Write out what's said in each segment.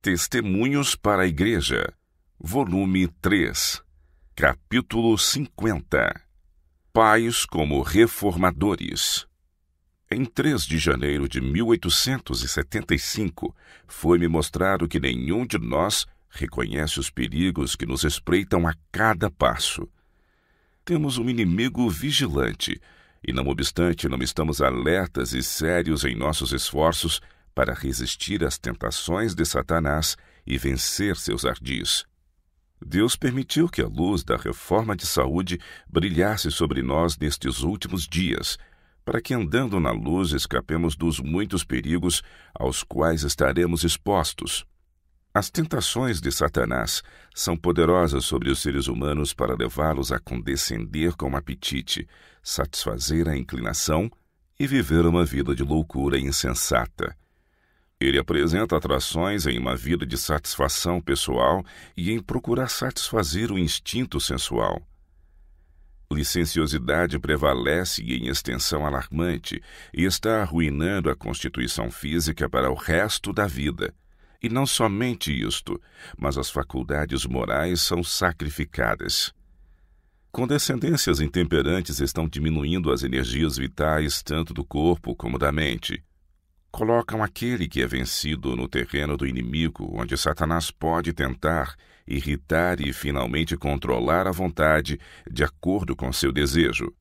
Testemunhos para a Igreja, volume 3, capítulo 50. Pais como reformadores. Em 3 de janeiro de 1875, foi-me mostrado que nenhum de nós reconhece os perigos que nos espreitam a cada passo. Temos um inimigo vigilante, e não obstante não estamos alertas e sérios em nossos esforços, para resistir às tentações de Satanás e vencer seus ardis. Deus permitiu que a luz da reforma de saúde brilhasse sobre nós nestes últimos dias, para que andando na luz escapemos dos muitos perigos aos quais estaremos expostos. As tentações de Satanás são poderosas sobre os seres humanos para levá-los a condescender com apetite, satisfazer a inclinação e viver uma vida de loucura insensata. Ele apresenta atrações em uma vida de satisfação pessoal e em procurar satisfazer o instinto sensual. Licenciosidade prevalece em extensão alarmante e está arruinando a constituição física para o resto da vida. E não somente isto, mas as faculdades morais são sacrificadas. Condescendências intemperantes estão diminuindo as energias vitais tanto do corpo como da mente colocam aquele que é vencido no terreno do inimigo, onde Satanás pode tentar irritar e finalmente controlar a vontade de acordo com seu desejo.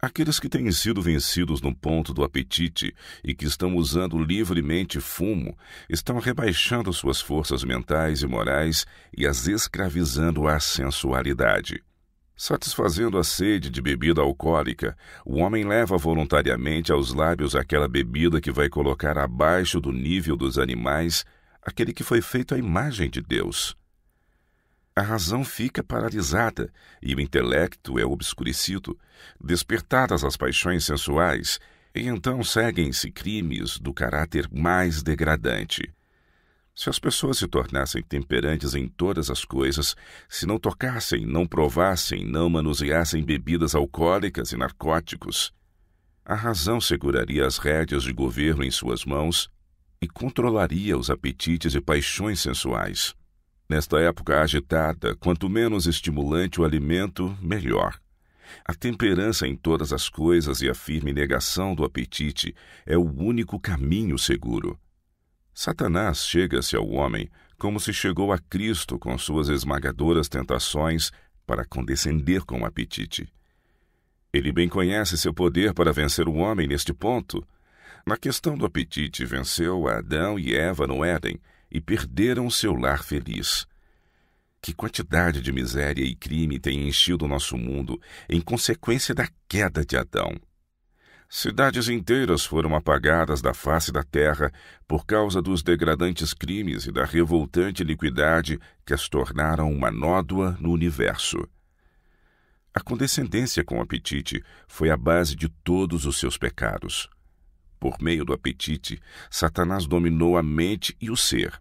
Aqueles que têm sido vencidos no ponto do apetite e que estão usando livremente fumo estão rebaixando suas forças mentais e morais e as escravizando à sensualidade. Satisfazendo a sede de bebida alcoólica, o homem leva voluntariamente aos lábios aquela bebida que vai colocar abaixo do nível dos animais aquele que foi feito à imagem de Deus. A razão fica paralisada e o intelecto é obscurecido, despertadas as paixões sensuais, e então seguem-se crimes do caráter mais degradante. Se as pessoas se tornassem temperantes em todas as coisas, se não tocassem, não provassem, não manuseassem bebidas alcoólicas e narcóticos, a razão seguraria as rédeas de governo em suas mãos e controlaria os apetites e paixões sensuais. Nesta época agitada, quanto menos estimulante o alimento, melhor. A temperança em todas as coisas e a firme negação do apetite é o único caminho seguro. Satanás chega-se ao homem como se chegou a Cristo com suas esmagadoras tentações para condescender com o apetite. Ele bem conhece seu poder para vencer o homem neste ponto. Na questão do apetite, venceu Adão e Eva no Éden e perderam seu lar feliz. Que quantidade de miséria e crime tem enchido o nosso mundo em consequência da queda de Adão? Cidades inteiras foram apagadas da face da terra por causa dos degradantes crimes e da revoltante iniquidade que as tornaram uma nódoa no universo. A condescendência com o apetite foi a base de todos os seus pecados. Por meio do apetite, Satanás dominou a mente e o ser,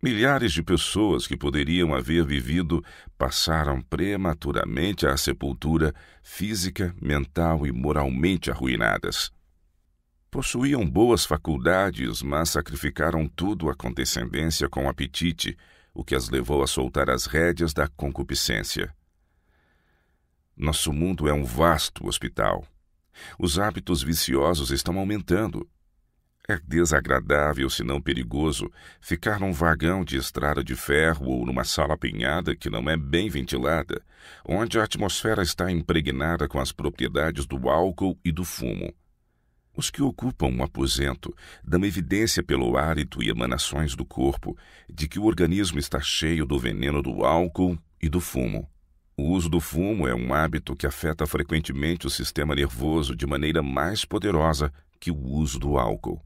Milhares de pessoas que poderiam haver vivido passaram prematuramente à sepultura, física, mental e moralmente arruinadas. Possuíam boas faculdades, mas sacrificaram tudo à condescendência com apetite, o que as levou a soltar as rédeas da concupiscência. Nosso mundo é um vasto hospital. Os hábitos viciosos estão aumentando. É desagradável, se não perigoso, ficar num vagão de estrada de ferro ou numa sala apinhada que não é bem ventilada, onde a atmosfera está impregnada com as propriedades do álcool e do fumo. Os que ocupam um aposento dão evidência pelo hálito e emanações do corpo de que o organismo está cheio do veneno do álcool e do fumo. O uso do fumo é um hábito que afeta frequentemente o sistema nervoso de maneira mais poderosa que o uso do álcool.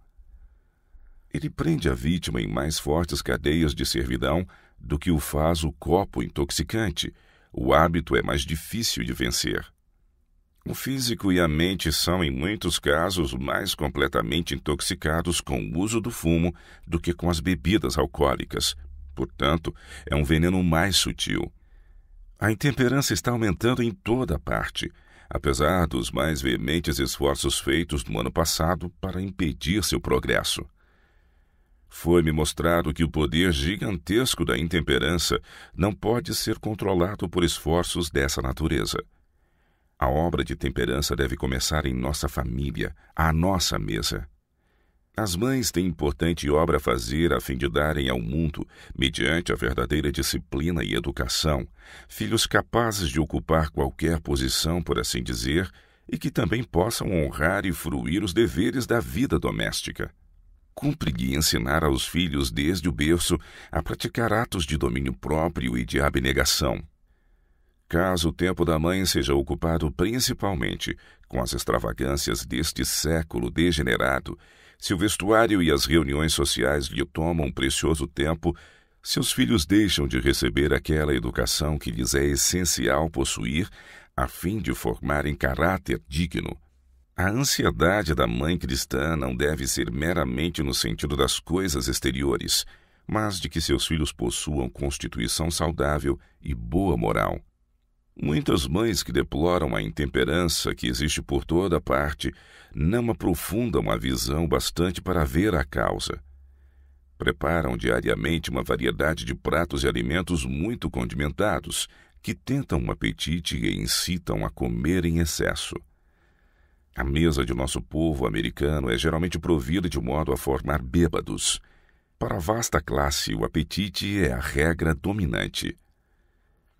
Ele prende a vítima em mais fortes cadeias de servidão do que o faz o copo intoxicante. O hábito é mais difícil de vencer. O físico e a mente são, em muitos casos, mais completamente intoxicados com o uso do fumo do que com as bebidas alcoólicas. Portanto, é um veneno mais sutil. A intemperança está aumentando em toda parte, apesar dos mais veementes esforços feitos no ano passado para impedir seu progresso foi-me mostrado que o poder gigantesco da intemperança não pode ser controlado por esforços dessa natureza. A obra de temperança deve começar em nossa família, à nossa mesa. As mães têm importante obra a fazer a fim de darem ao mundo, mediante a verdadeira disciplina e educação, filhos capazes de ocupar qualquer posição, por assim dizer, e que também possam honrar e fruir os deveres da vida doméstica. Cumpre-lhe ensinar aos filhos desde o berço a praticar atos de domínio próprio e de abnegação. Caso o tempo da mãe seja ocupado principalmente com as extravagâncias deste século degenerado, se o vestuário e as reuniões sociais lhe tomam precioso tempo, seus filhos deixam de receber aquela educação que lhes é essencial possuir a fim de formarem caráter digno, a ansiedade da mãe cristã não deve ser meramente no sentido das coisas exteriores, mas de que seus filhos possuam constituição saudável e boa moral. Muitas mães que deploram a intemperança que existe por toda parte não aprofundam a visão bastante para ver a causa. Preparam diariamente uma variedade de pratos e alimentos muito condimentados, que tentam o um apetite e incitam a comer em excesso. A mesa de nosso povo americano é geralmente provida de modo a formar bêbados. Para a vasta classe, o apetite é a regra dominante.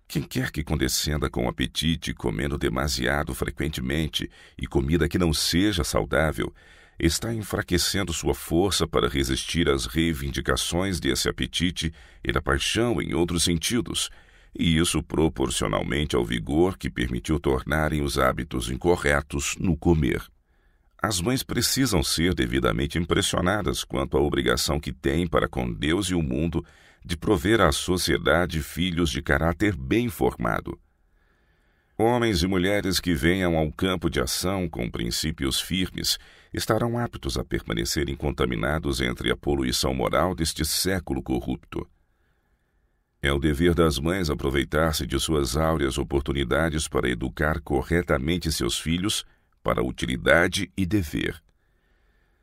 Quem quer que condescenda com o apetite comendo demasiado frequentemente e comida que não seja saudável, está enfraquecendo sua força para resistir às reivindicações desse apetite e da paixão em outros sentidos, e isso proporcionalmente ao vigor que permitiu tornarem os hábitos incorretos no comer. As mães precisam ser devidamente impressionadas quanto à obrigação que têm para com Deus e o mundo de prover à sociedade filhos de caráter bem formado. Homens e mulheres que venham ao campo de ação com princípios firmes estarão aptos a permanecer incontaminados entre a poluição moral deste século corrupto. É o dever das mães aproveitar-se de suas áureas oportunidades para educar corretamente seus filhos para utilidade e dever.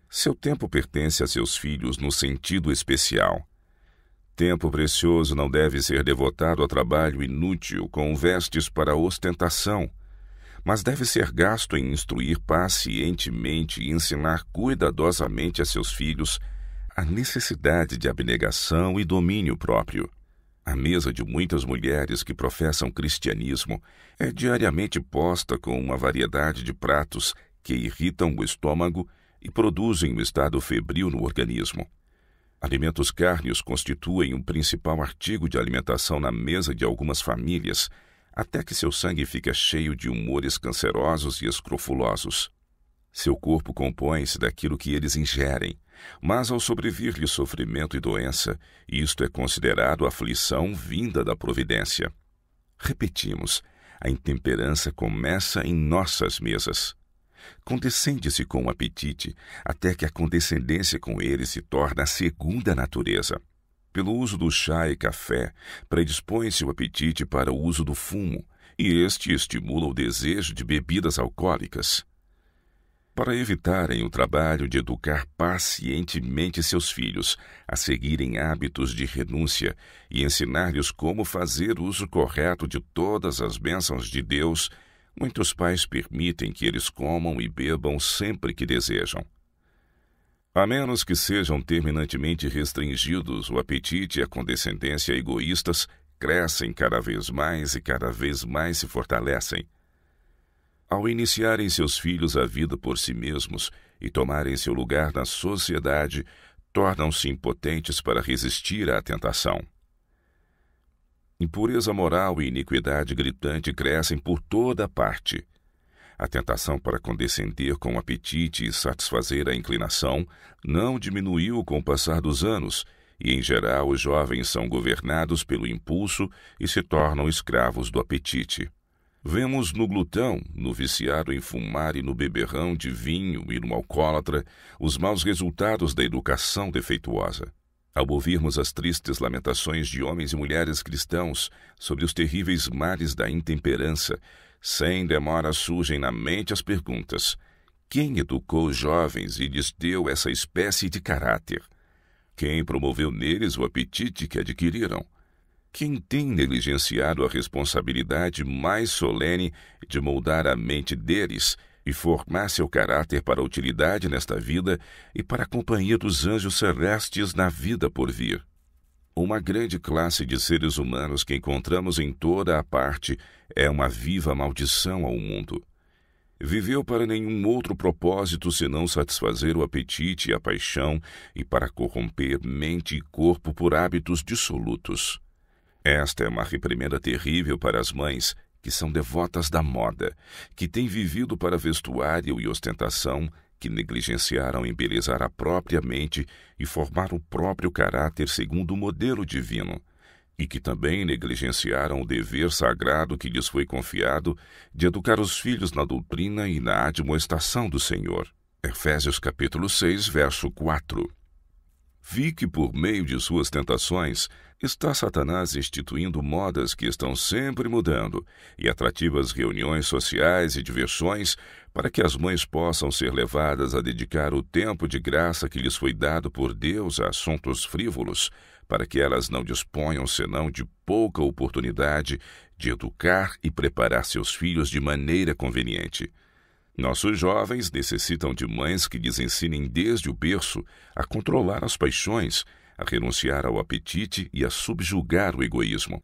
Seu tempo pertence a seus filhos no sentido especial. Tempo precioso não deve ser devotado a trabalho inútil com vestes para ostentação, mas deve ser gasto em instruir pacientemente e ensinar cuidadosamente a seus filhos a necessidade de abnegação e domínio próprio. A mesa de muitas mulheres que professam cristianismo é diariamente posta com uma variedade de pratos que irritam o estômago e produzem um estado febril no organismo. Alimentos cárneos constituem um principal artigo de alimentação na mesa de algumas famílias, até que seu sangue fica cheio de humores cancerosos e escrofulosos. Seu corpo compõe-se daquilo que eles ingerem, mas ao sobrevir-lhe sofrimento e doença, isto é considerado aflição vinda da providência. Repetimos, a intemperança começa em nossas mesas. Condescende-se com o apetite, até que a condescendência com ele se torna a segunda natureza. Pelo uso do chá e café, predispõe-se o apetite para o uso do fumo, e este estimula o desejo de bebidas alcoólicas para evitarem o trabalho de educar pacientemente seus filhos a seguirem hábitos de renúncia e ensinar-lhes como fazer uso correto de todas as bênçãos de Deus, muitos pais permitem que eles comam e bebam sempre que desejam. A menos que sejam terminantemente restringidos o apetite e a condescendência egoístas, crescem cada vez mais e cada vez mais se fortalecem. Ao iniciarem seus filhos a vida por si mesmos e tomarem seu lugar na sociedade, tornam-se impotentes para resistir à tentação. Impureza moral e iniquidade gritante crescem por toda parte. A tentação para condescender com o apetite e satisfazer a inclinação não diminuiu com o passar dos anos, e em geral os jovens são governados pelo impulso e se tornam escravos do apetite. Vemos no glutão, no viciado em fumar e no beberrão de vinho e no alcoólatra os maus resultados da educação defeituosa. Ao ouvirmos as tristes lamentações de homens e mulheres cristãos sobre os terríveis males da intemperança, sem demora surgem na mente as perguntas: quem educou os jovens e lhes deu essa espécie de caráter? Quem promoveu neles o apetite que adquiriram? Quem tem negligenciado a responsabilidade mais solene de moldar a mente deles e formar seu caráter para a utilidade nesta vida e para a companhia dos anjos celestes na vida por vir. Uma grande classe de seres humanos que encontramos em toda a parte é uma viva maldição ao mundo. Viveu para nenhum outro propósito senão satisfazer o apetite e a paixão e para corromper mente e corpo por hábitos dissolutos. Esta é uma reprimenda terrível para as mães que são devotas da moda, que têm vivido para vestuário e ostentação, que negligenciaram embelezar a própria mente e formar o próprio caráter segundo o modelo divino, e que também negligenciaram o dever sagrado que lhes foi confiado de educar os filhos na doutrina e na admoestação do Senhor. Efésios capítulo 6, verso 4. Vi que, por meio de suas tentações, está Satanás instituindo modas que estão sempre mudando e atrativas reuniões sociais e diversões para que as mães possam ser levadas a dedicar o tempo de graça que lhes foi dado por Deus a assuntos frívolos, para que elas não disponham senão de pouca oportunidade de educar e preparar seus filhos de maneira conveniente. Nossos jovens necessitam de mães que lhes ensinem desde o berço a controlar as paixões, a renunciar ao apetite e a subjugar o egoísmo.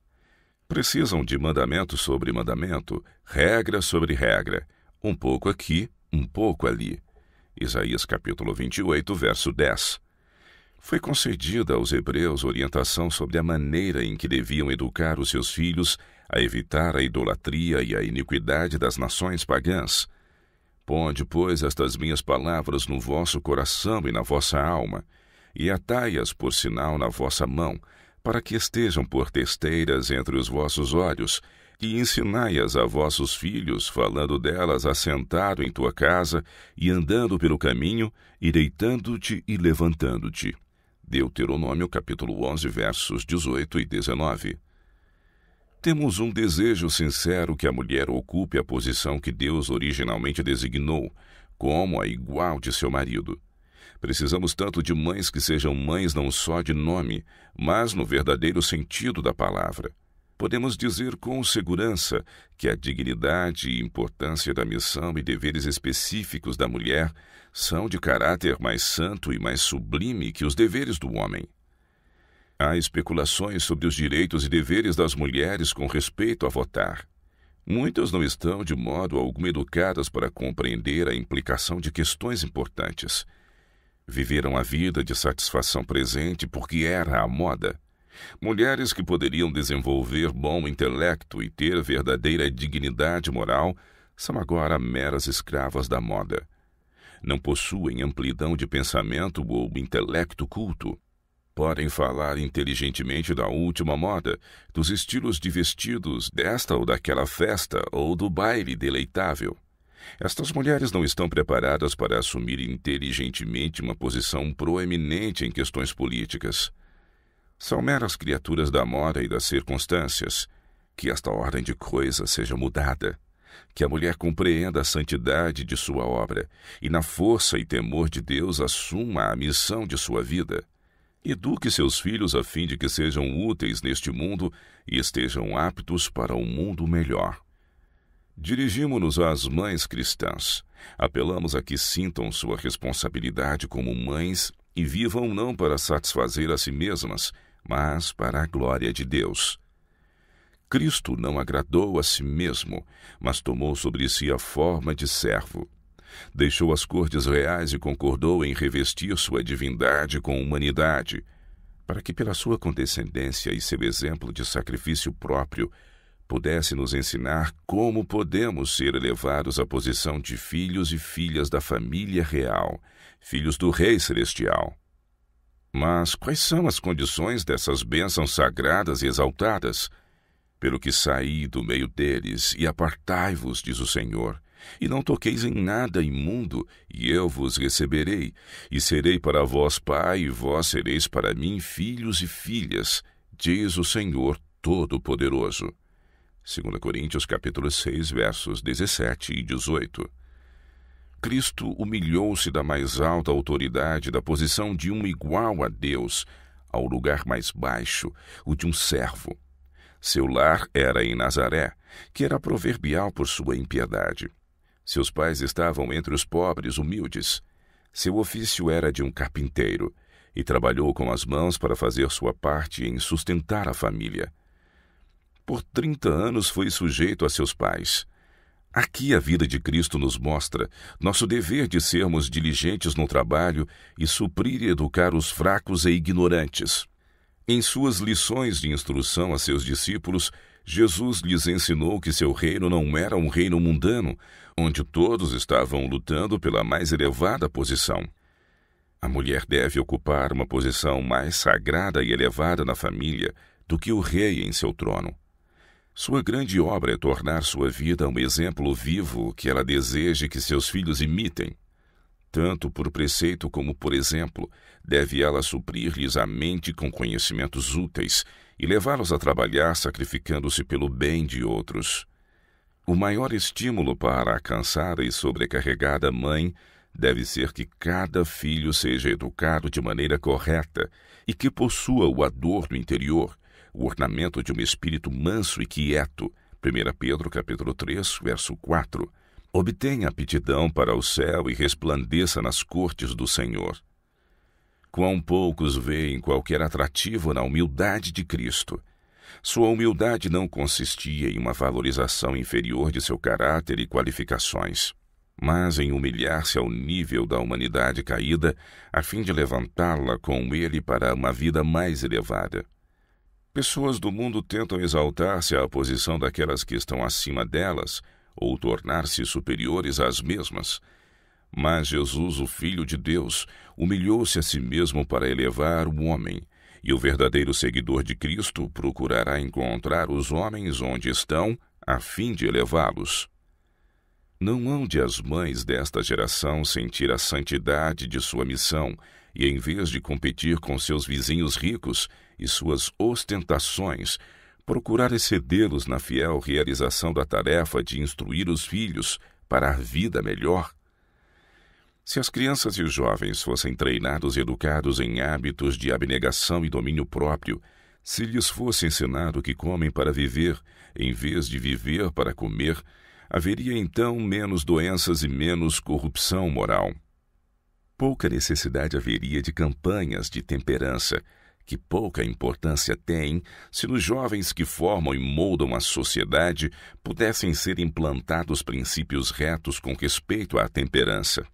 Precisam de mandamento sobre mandamento, regra sobre regra, um pouco aqui, um pouco ali. Isaías capítulo 28, verso 10. Foi concedida aos hebreus orientação sobre a maneira em que deviam educar os seus filhos a evitar a idolatria e a iniquidade das nações pagãs Ponde, pois, estas minhas palavras no vosso coração e na vossa alma, e atai-as por sinal na vossa mão, para que estejam por testeiras entre os vossos olhos, e ensinai-as a vossos filhos, falando delas assentado em tua casa, e andando pelo caminho, e deitando-te e levantando-te. Deuteronômio capítulo 11, versos 18 e 19. Temos um desejo sincero que a mulher ocupe a posição que Deus originalmente designou, como a igual de seu marido. Precisamos tanto de mães que sejam mães não só de nome, mas no verdadeiro sentido da palavra. Podemos dizer com segurança que a dignidade e importância da missão e deveres específicos da mulher são de caráter mais santo e mais sublime que os deveres do homem. Há especulações sobre os direitos e deveres das mulheres com respeito a votar. Muitas não estão, de modo algum, educadas para compreender a implicação de questões importantes. Viveram a vida de satisfação presente porque era a moda. Mulheres que poderiam desenvolver bom intelecto e ter verdadeira dignidade moral são agora meras escravas da moda. Não possuem amplidão de pensamento ou intelecto culto. Podem falar inteligentemente da última moda, dos estilos de vestidos desta ou daquela festa ou do baile deleitável. Estas mulheres não estão preparadas para assumir inteligentemente uma posição proeminente em questões políticas. São meras criaturas da moda e das circunstâncias. Que esta ordem de coisas seja mudada. Que a mulher compreenda a santidade de sua obra e, na força e temor de Deus, assuma a missão de sua vida. Eduque seus filhos a fim de que sejam úteis neste mundo e estejam aptos para um mundo melhor. Dirigimos-nos às mães cristãs. Apelamos a que sintam sua responsabilidade como mães e vivam não para satisfazer a si mesmas, mas para a glória de Deus. Cristo não agradou a si mesmo, mas tomou sobre si a forma de servo deixou as cortes reais e concordou em revestir sua divindade com humanidade, para que, pela sua condescendência e seu exemplo de sacrifício próprio, pudesse nos ensinar como podemos ser elevados à posição de filhos e filhas da família real, filhos do Rei Celestial. Mas quais são as condições dessas bênçãos sagradas e exaltadas? Pelo que saí do meio deles e apartai-vos, diz o Senhor, e não toqueis em nada imundo, e eu vos receberei, e serei para vós pai, e vós sereis para mim filhos e filhas, diz o Senhor Todo-Poderoso. 2 Coríntios capítulo 6, versos 17 e 18. Cristo humilhou-se da mais alta autoridade, da posição de um igual a Deus, ao lugar mais baixo, o de um servo. Seu lar era em Nazaré, que era proverbial por sua impiedade. Seus pais estavam entre os pobres humildes. Seu ofício era de um carpinteiro e trabalhou com as mãos para fazer sua parte em sustentar a família. Por 30 anos foi sujeito a seus pais. Aqui a vida de Cristo nos mostra nosso dever de sermos diligentes no trabalho e suprir e educar os fracos e ignorantes. Em suas lições de instrução a seus discípulos, Jesus lhes ensinou que seu reino não era um reino mundano, onde todos estavam lutando pela mais elevada posição. A mulher deve ocupar uma posição mais sagrada e elevada na família do que o rei em seu trono. Sua grande obra é tornar sua vida um exemplo vivo que ela deseja que seus filhos imitem. Tanto por preceito como por exemplo, deve ela suprir-lhes a mente com conhecimentos úteis e levá-los a trabalhar sacrificando-se pelo bem de outros. O maior estímulo para a cansada e sobrecarregada mãe deve ser que cada filho seja educado de maneira correta e que possua o adorno interior, o ornamento de um espírito manso e quieto. 1 Pedro capítulo 3, verso 4. Obtenha aptidão para o céu e resplandeça nas cortes do Senhor. Quão poucos veem qualquer atrativo na humildade de Cristo. Sua humildade não consistia em uma valorização inferior de seu caráter e qualificações, mas em humilhar-se ao nível da humanidade caída, a fim de levantá-la com ele para uma vida mais elevada. Pessoas do mundo tentam exaltar-se à posição daquelas que estão acima delas ou tornar-se superiores às mesmas, mas Jesus, o Filho de Deus, humilhou-se a si mesmo para elevar o homem, e o verdadeiro seguidor de Cristo procurará encontrar os homens onde estão, a fim de elevá-los. Não hão de as mães desta geração sentir a santidade de sua missão e, em vez de competir com seus vizinhos ricos e suas ostentações, procurar excedê-los na fiel realização da tarefa de instruir os filhos para a vida melhor? Se as crianças e os jovens fossem treinados e educados em hábitos de abnegação e domínio próprio, se lhes fosse ensinado que comem para viver, em vez de viver para comer, haveria então menos doenças e menos corrupção moral. Pouca necessidade haveria de campanhas de temperança, que pouca importância têm se nos jovens que formam e moldam a sociedade pudessem ser implantados princípios retos com respeito à temperança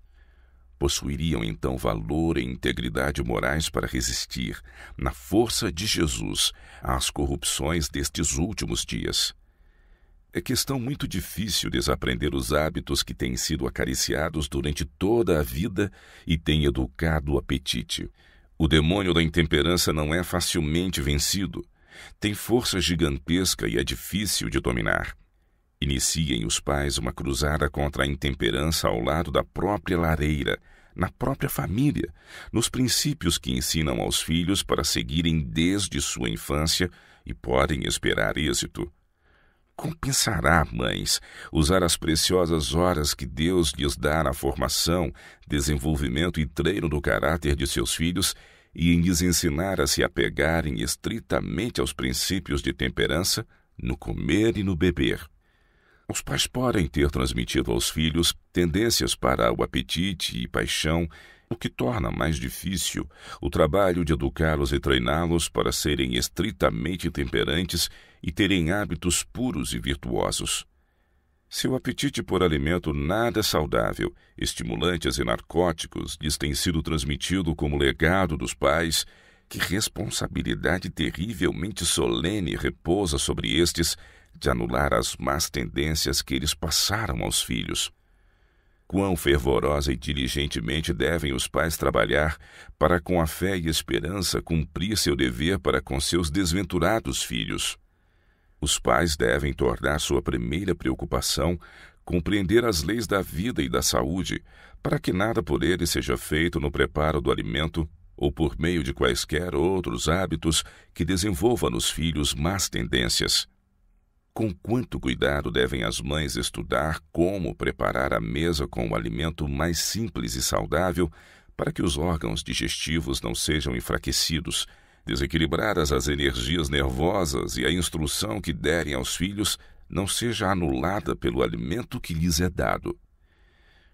possuiriam então valor e integridade morais para resistir, na força de Jesus, às corrupções destes últimos dias. É questão muito difícil desaprender os hábitos que têm sido acariciados durante toda a vida e têm educado o apetite. O demônio da intemperança não é facilmente vencido. Tem força gigantesca e é difícil de dominar. Iniciem os pais uma cruzada contra a intemperança ao lado da própria lareira, na própria família, nos princípios que ensinam aos filhos para seguirem desde sua infância e podem esperar êxito. Compensará, mães, usar as preciosas horas que Deus lhes dá na formação, desenvolvimento e treino do caráter de seus filhos e em lhes ensinar a se apegarem estritamente aos princípios de temperança no comer e no beber, os pais podem ter transmitido aos filhos tendências para o apetite e paixão, o que torna mais difícil o trabalho de educá-los e treiná-los para serem estritamente temperantes e terem hábitos puros e virtuosos. Seu apetite por alimento nada é saudável, estimulantes e narcóticos lhes tem sido transmitido como legado dos pais. Que responsabilidade terrivelmente solene repousa sobre estes de anular as más tendências que eles passaram aos filhos. Quão fervorosa e diligentemente devem os pais trabalhar para, com a fé e esperança, cumprir seu dever para com seus desventurados filhos. Os pais devem tornar sua primeira preocupação compreender as leis da vida e da saúde, para que nada por eles seja feito no preparo do alimento ou por meio de quaisquer outros hábitos que desenvolva nos filhos más tendências. Com quanto cuidado devem as mães estudar como preparar a mesa com o um alimento mais simples e saudável para que os órgãos digestivos não sejam enfraquecidos, desequilibradas as energias nervosas e a instrução que derem aos filhos não seja anulada pelo alimento que lhes é dado.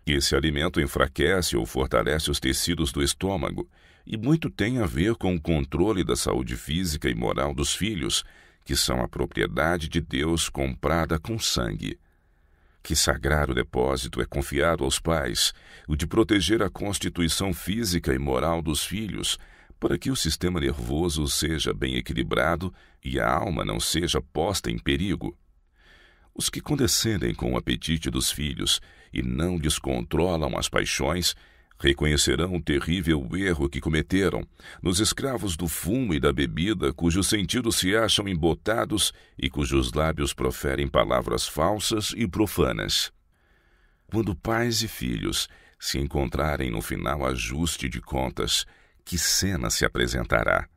Esse alimento enfraquece ou fortalece os tecidos do estômago, e muito tem a ver com o controle da saúde física e moral dos filhos, que são a propriedade de Deus comprada com sangue. Que sagrado depósito é confiado aos pais, o de proteger a constituição física e moral dos filhos, para que o sistema nervoso seja bem equilibrado e a alma não seja posta em perigo. Os que condescendem com o apetite dos filhos e não descontrolam as paixões reconhecerão o terrível erro que cometeram, nos escravos do fumo e da bebida, cujos sentidos se acham embotados e cujos lábios proferem palavras falsas e profanas. Quando pais e filhos se encontrarem no final ajuste de contas, que cena se apresentará?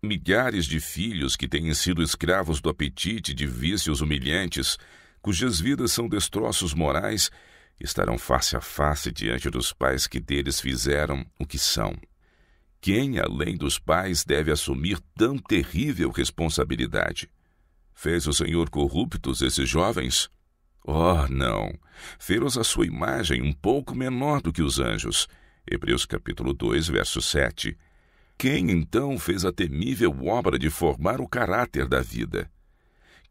Milhares de filhos que têm sido escravos do apetite de vícios humilhantes, cujas vidas são destroços morais estarão face a face diante dos pais que deles fizeram o que são. Quem, além dos pais, deve assumir tão terrível responsabilidade? Fez o Senhor corruptos esses jovens? Oh, não! Fê-los a sua imagem um pouco menor do que os anjos. Hebreus capítulo 2, verso 7. Quem, então, fez a temível obra de formar o caráter da vida?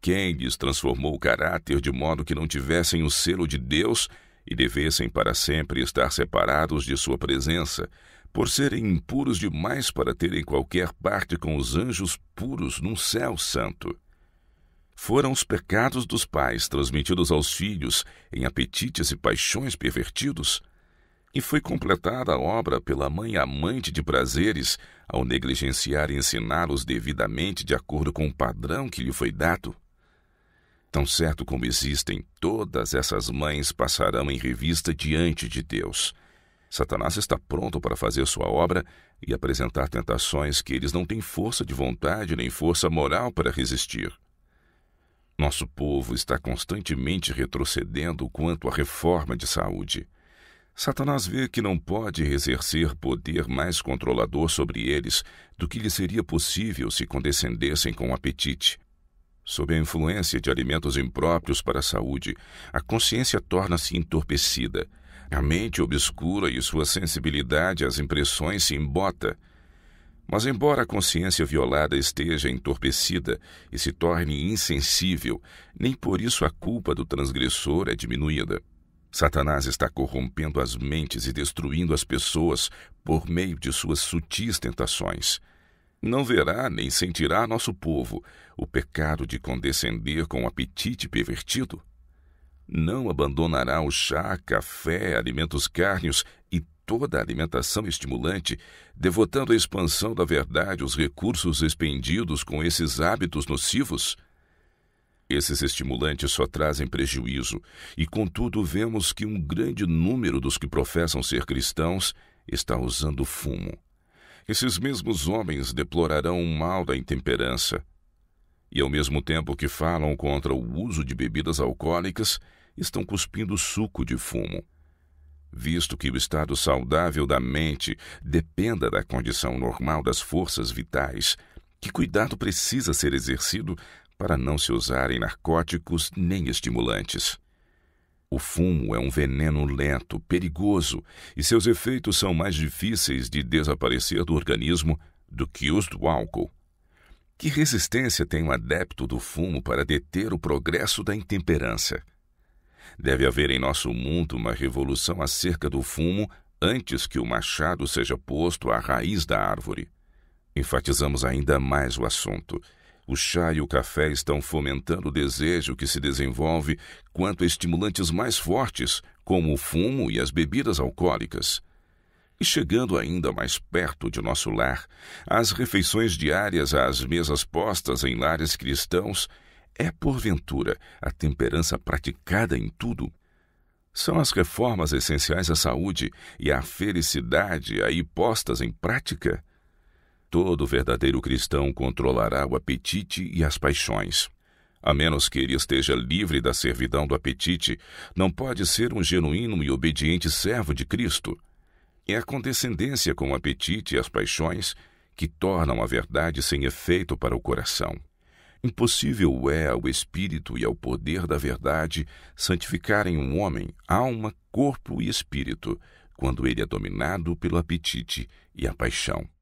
Quem lhes transformou o caráter de modo que não tivessem o selo de Deus e devessem para sempre estar separados de sua presença, por serem impuros demais para terem qualquer parte com os anjos puros num céu santo. Foram os pecados dos pais transmitidos aos filhos em apetites e paixões pervertidos, e foi completada a obra pela mãe amante de prazeres ao negligenciar ensiná-los devidamente de acordo com o padrão que lhe foi dado. Tão certo como existem, todas essas mães passarão em revista diante de Deus. Satanás está pronto para fazer sua obra e apresentar tentações que eles não têm força de vontade nem força moral para resistir. Nosso povo está constantemente retrocedendo quanto à reforma de saúde. Satanás vê que não pode exercer poder mais controlador sobre eles do que lhe seria possível se condescendessem com apetite. Sob a influência de alimentos impróprios para a saúde, a consciência torna-se entorpecida, a mente obscura e sua sensibilidade às impressões se embota. Mas, embora a consciência violada esteja entorpecida e se torne insensível, nem por isso a culpa do transgressor é diminuída. Satanás está corrompendo as mentes e destruindo as pessoas por meio de suas sutis tentações. Não verá nem sentirá nosso povo o pecado de condescender com o um apetite pervertido. Não abandonará o chá, café, alimentos cárneos e toda a alimentação estimulante, devotando à expansão da verdade os recursos expendidos com esses hábitos nocivos? Esses estimulantes só trazem prejuízo, e contudo vemos que um grande número dos que professam ser cristãos está usando fumo, esses mesmos homens deplorarão o mal da intemperança. E ao mesmo tempo que falam contra o uso de bebidas alcoólicas, estão cuspindo suco de fumo. Visto que o estado saudável da mente dependa da condição normal das forças vitais, que cuidado precisa ser exercido para não se usarem narcóticos nem estimulantes? O fumo é um veneno lento, perigoso, e seus efeitos são mais difíceis de desaparecer do organismo do que os do álcool. Que resistência tem o um adepto do fumo para deter o progresso da intemperança? Deve haver em nosso mundo uma revolução acerca do fumo antes que o machado seja posto à raiz da árvore. Enfatizamos ainda mais o assunto. O chá e o café estão fomentando o desejo que se desenvolve quanto a estimulantes mais fortes, como o fumo e as bebidas alcoólicas. E chegando ainda mais perto de nosso lar, as refeições diárias às mesas postas em lares cristãos é, porventura, a temperança praticada em tudo? São as reformas essenciais à saúde e à felicidade aí postas em prática? Todo verdadeiro cristão controlará o apetite e as paixões. A menos que ele esteja livre da servidão do apetite, não pode ser um genuíno e obediente servo de Cristo. É a condescendência com o apetite e as paixões que tornam a verdade sem efeito para o coração. Impossível é ao espírito e ao poder da verdade santificarem um homem, alma, corpo e espírito, quando ele é dominado pelo apetite e a paixão.